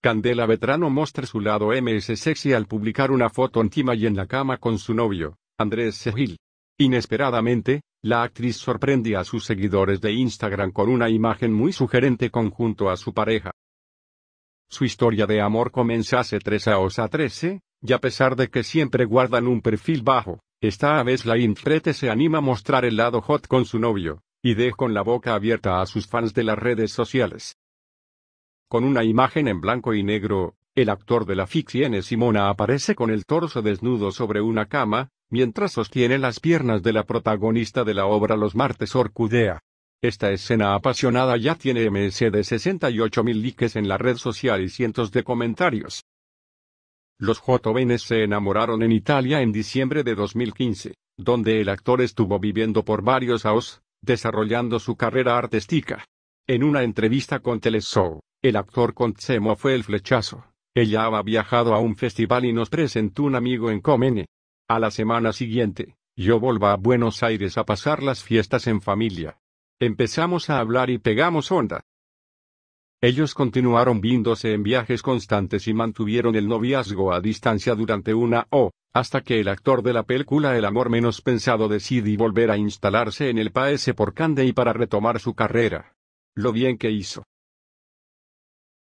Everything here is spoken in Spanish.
Candela Vetrano muestra su lado MS sexy al publicar una foto íntima y en la cama con su novio, Andrés Segil. Inesperadamente, la actriz sorprende a sus seguidores de Instagram con una imagen muy sugerente conjunto a su pareja. Su historia de amor comienza hace 3 años a 13, y a pesar de que siempre guardan un perfil bajo, esta vez la Infrete se anima a mostrar el lado hot con su novio, y deja con la boca abierta a sus fans de las redes sociales. Con una imagen en blanco y negro, el actor de la ficción Simona aparece con el torso desnudo sobre una cama, mientras sostiene las piernas de la protagonista de la obra Los martes Orcudea. Esta escena apasionada ya tiene MS de 68.000 likes en la red social y cientos de comentarios. Los jóvenes se enamoraron en Italia en diciembre de 2015, donde el actor estuvo viviendo por varios años, desarrollando su carrera artística. En una entrevista con Teleshow, el actor Contzemo fue el flechazo. Ella había viajado a un festival y nos presentó un amigo en Comene. A la semana siguiente, yo volva a Buenos Aires a pasar las fiestas en familia. Empezamos a hablar y pegamos onda. Ellos continuaron viéndose en viajes constantes y mantuvieron el noviazgo a distancia durante una o, hasta que el actor de la película El amor menos pensado decidió volver a instalarse en el paese por Cande y para retomar su carrera. Lo bien que hizo.